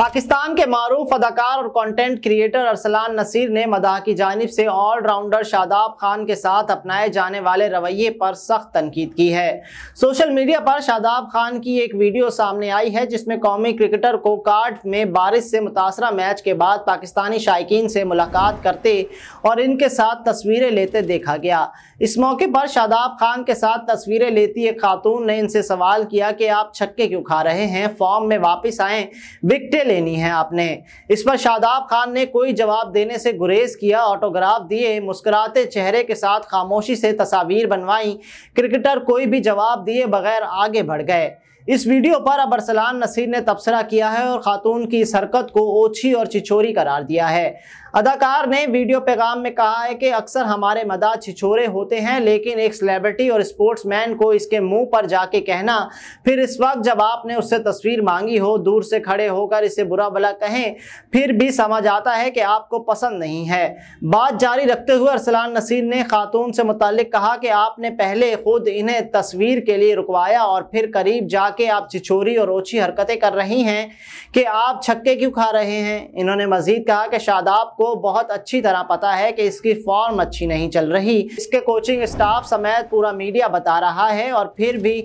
पाकिस्तान के मारूफ अदाकार और कंटेंट क्रिएटर अरसलान नसीर ने मदा की जानब से ऑलराउंडर शादाब खान के साथ अपनाए जाने वाले रवैये पर सख्त तनकीद की है सोशल मीडिया पर शादाब खान की एक वीडियो सामने आई है जिसमें कौमी क्रिकेटर को कार्ड में बारिश से मुतासर मैच के बाद पाकिस्तानी शायक से मुलाकात करते और इनके साथ तस्वीरें लेते देखा गया इस मौके पर शादाब खान के साथ तस्वीरें लेती एक खातून ने इनसे सवाल किया कि आप छक्के क्यों खा रहे हैं फॉर्म में वापस आएँ विकटे लेनी है आपने इस पर शादाब खान ने कोई जवाब देने से गुरेज किया ऑटोग्राफ दिए मुस्कुराते चेहरे के साथ खामोशी से तस्वीर बनवाई क्रिकेटर कोई भी जवाब दिए बगैर आगे बढ़ गए इस वीडियो पर अब अरसलान नसीर ने तबसरा किया है और खातून की इस हरकत को ओछी और छिछोरी करार दिया है अदाकार ने वीडियो पैगाम में कहा है कि अक्सर हमारे मदा छिछोरे होते हैं लेकिन एक सेलेब्रिटी और स्पोर्ट्समैन को इसके मुंह पर जाके कहना फिर इस वक्त जब आपने उससे तस्वीर मांगी हो दूर से खड़े होकर इसे बुरा भला कहें फिर भी समझ आता है कि आपको पसंद नहीं है बात जारी रखते हुए अरसलान नसीर ने खातून से मुतल कहा कि आपने पहले खुद इन्हें तस्वीर के लिए रुकवाया और फिर करीब जाके के आप चिचोरी और ओछी हरकतें कर रही हैं कि आप छक्के क्यों खा रहे हैं इन्होंने मजीद कहा कि शादाब को बहुत अच्छी तरह पता है कि इसकी फॉर्म अच्छी नहीं चल रही इसके कोचिंग स्टाफ समेत पूरा मीडिया बता रहा है और फिर भी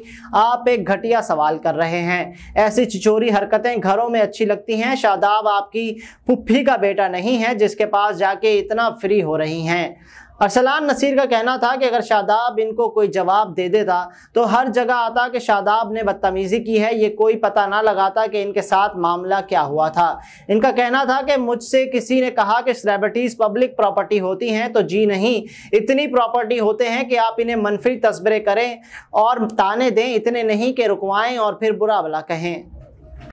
आप एक घटिया सवाल कर रहे हैं ऐसी चिचोरी हरकतें घरों में अच्छी लगती हैं शादाब आपकी पुप्फी का बेटा नहीं है जिसके पास जाके इतना फ्री हो रही हैं अरसलान नसीर का कहना था कि अगर शादाब इनको कोई जवाब दे देता तो हर जगह आता कि शादाब ने बदतमीज़ी की है ये कोई पता ना लगाता कि इनके साथ मामला क्या हुआ था इनका कहना था कि मुझसे किसी ने कहा कि सेलेब्रिटीज़ पब्लिक प्रॉपर्टी होती हैं तो जी नहीं इतनी प्रॉपर्टी होते हैं कि आप इन्हें मनफी तस्बरे करें और ताने दें इतने नहीं कि रुकवाएँ और फिर बुरा भला कहें